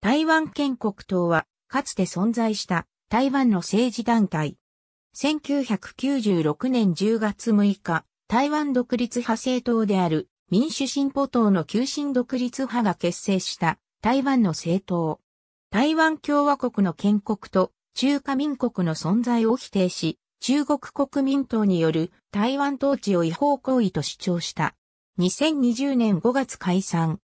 台湾建国党は、かつて存在した台湾の政治団体。1996年10月6日、台湾独立派政党である民主進歩党の急進独立派が結成した台湾の政党。台湾共和国の建国と中華民国の存在を否定し、中国国民党による台湾統治を違法行為と主張した。2020年5月解散。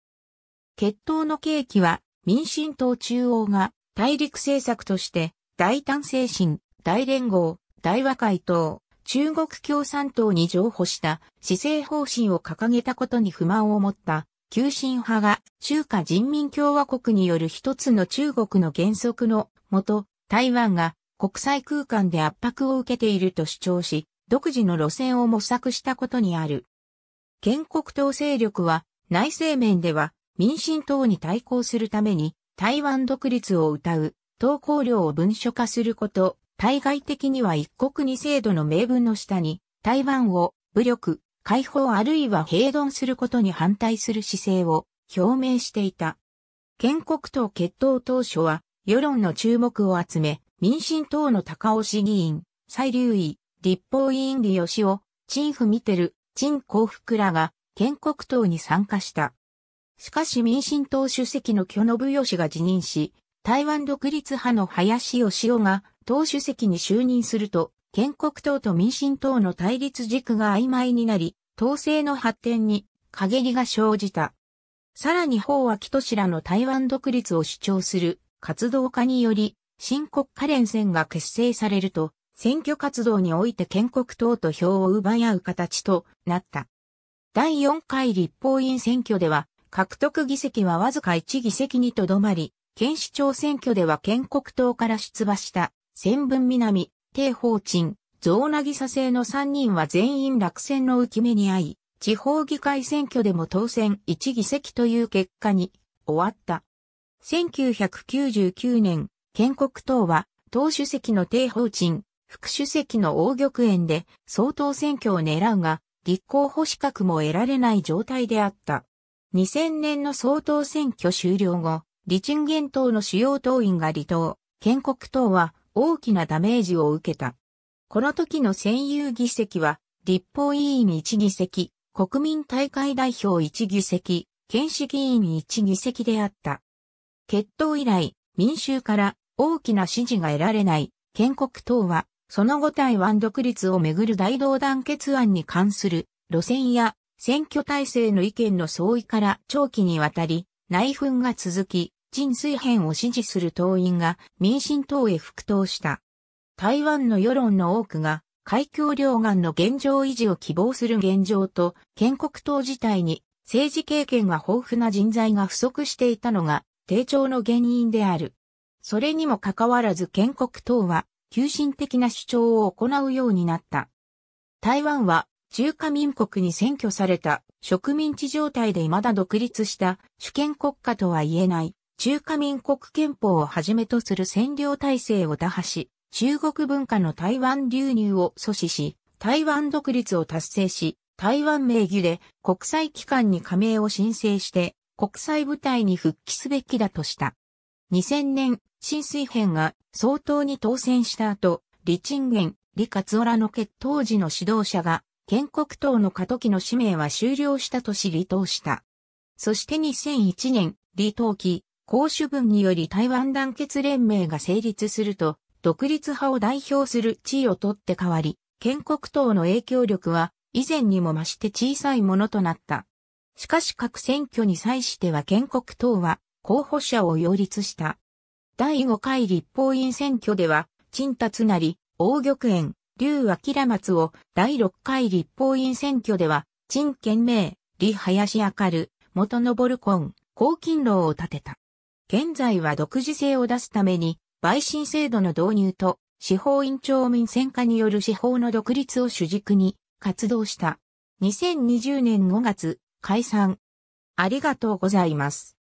決闘の契機は民進党中央が大陸政策として大胆精神、大連合、大和解党、中国共産党に譲歩した施政方針を掲げたことに不満を持った急進派が中華人民共和国による一つの中国の原則のもと台湾が国際空間で圧迫を受けていると主張し独自の路線を模索したことにある。建国党勢力は内政面では民進党に対抗するために台湾独立を謳う、投稿料を文書化すること、対外的には一国二制度の名分の下に、台湾を武力、解放あるいは併存することに反対する姿勢を表明していた。建国党決闘当初は、世論の注目を集め、民進党の高尾市議員、蔡隆位、立法委員李義雄、陳フミテル、陳幸福らが建国党に参加した。しかし民進党主席の巨信義が辞任し、台湾独立派の林義雄が党主席に就任すると、建国党と民進党の対立軸が曖昧になり、党勢の発展に陰りが生じた。さらに法はとしらの台湾独立を主張する活動家により、新国家連戦が結成されると、選挙活動において建国党と票を奪い合う形となった。第4回立法院選挙では、獲得議席はわずか1議席にとどまり、県市長選挙では建国党から出馬した、千文南、鄭宝鎮、増渚制の3人は全員落選の浮き目に遭い、地方議会選挙でも当選1議席という結果に終わった。1999年、建国党は、党主席の鄭宝鎮、副主席の王玉園で総統選挙を狙うが、立候補資格も得られない状態であった。2000年の総統選挙終了後、リンゲ元党の主要党員が離党、建国党は大きなダメージを受けた。この時の占有議席は、立法委員1議席、国民大会代表1議席、県市議員1議席であった。決闘以来、民衆から大きな支持が得られない建国党は、その後台湾独立をめぐる大同団結案に関する路線や選挙体制の意見の相違から長期にわたり内紛が続き、陳水編を支持する党員が民進党へ復党した。台湾の世論の多くが海峡両岸の現状維持を希望する現状と建国党自体に政治経験が豊富な人材が不足していたのが低調の原因である。それにもかかわらず建国党は急進的な主張を行うようになった。台湾は中華民国に占拠された植民地状態で未だ独立した主権国家とは言えない中華民国憲法をはじめとする占領体制を打破し、中国文化の台湾流入を阻止し、台湾独立を達成し、台湾名義で国際機関に加盟を申請して国際部隊に復帰すべきだとした。2000年、新水編が総統に当選した後、李鎮元、李勝浦の決闘時の指導者が建国党の過渡期の使命は終了したとし離党した。そして2001年、離党期、公主文により台湾団結連盟が成立すると、独立派を代表する地位を取って代わり、建国党の影響力は以前にも増して小さいものとなった。しかし各選挙に際しては建国党は候補者を擁立した。第5回立法院選挙では、陳達なり、王玉園、劉明松を第6回立法院選挙では、陳建明、李林明る、元昇ン、高勤労を立てた。現在は独自性を出すために、陪審制度の導入と、司法院長民選化による司法の独立を主軸に活動した。2020年5月、解散。ありがとうございます。